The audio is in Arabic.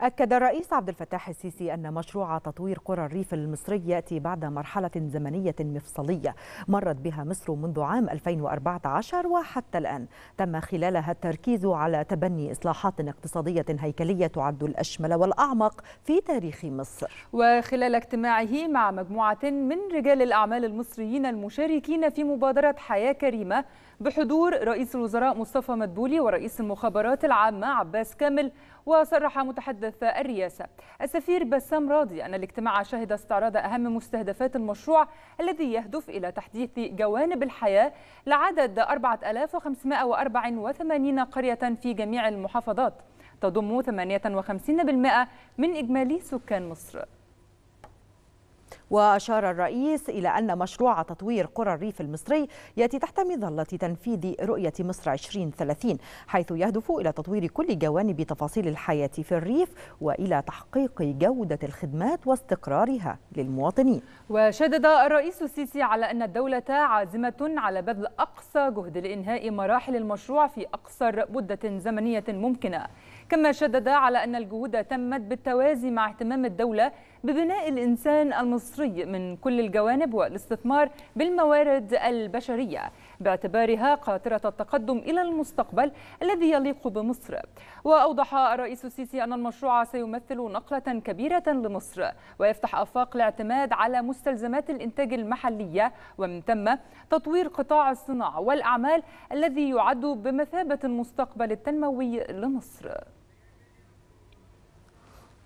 أكد الرئيس عبد الفتاح السيسي أن مشروع تطوير قرى الريف المصري يأتي بعد مرحلة زمنية مفصلية مرت بها مصر منذ عام 2014 وحتى الآن تم خلالها التركيز على تبني إصلاحات اقتصادية هيكلية تعد الأشمل والأعمق في تاريخ مصر وخلال اجتماعه مع مجموعة من رجال الأعمال المصريين المشاركين في مبادرة حياة كريمة بحضور رئيس الوزراء مصطفى مدبولي ورئيس المخابرات العامة عباس كامل وصرح متحدث الرئاسة السفير بسام راضي أن الاجتماع شهد استعراض أهم مستهدفات المشروع الذي يهدف إلى تحديث جوانب الحياة لعدد 4584 قرية في جميع المحافظات تضم 58% من إجمالي سكان مصر وأشار الرئيس إلى أن مشروع تطوير قرى الريف المصري يأتي تحت مظلة تنفيذ رؤية مصر 2030 حيث يهدف إلى تطوير كل جوانب تفاصيل الحياة في الريف وإلى تحقيق جودة الخدمات واستقرارها للمواطنين وشدد الرئيس السيسي على أن الدولة عازمة على بذل أقصى جهد لإنهاء مراحل المشروع في أقصر مدة زمنية ممكنة كما شدد على أن الجهود تمت بالتوازي مع اهتمام الدولة ببناء الإنسان المصري من كل الجوانب والاستثمار بالموارد البشرية باعتبارها قاطرة التقدم إلى المستقبل الذي يليق بمصر وأوضح الرئيس السيسي أن المشروع سيمثل نقلة كبيرة لمصر ويفتح أفاق الاعتماد على مستلزمات الإنتاج المحلية ومن ثم تطوير قطاع الصناعة والأعمال الذي يعد بمثابة المستقبل التنموي لمصر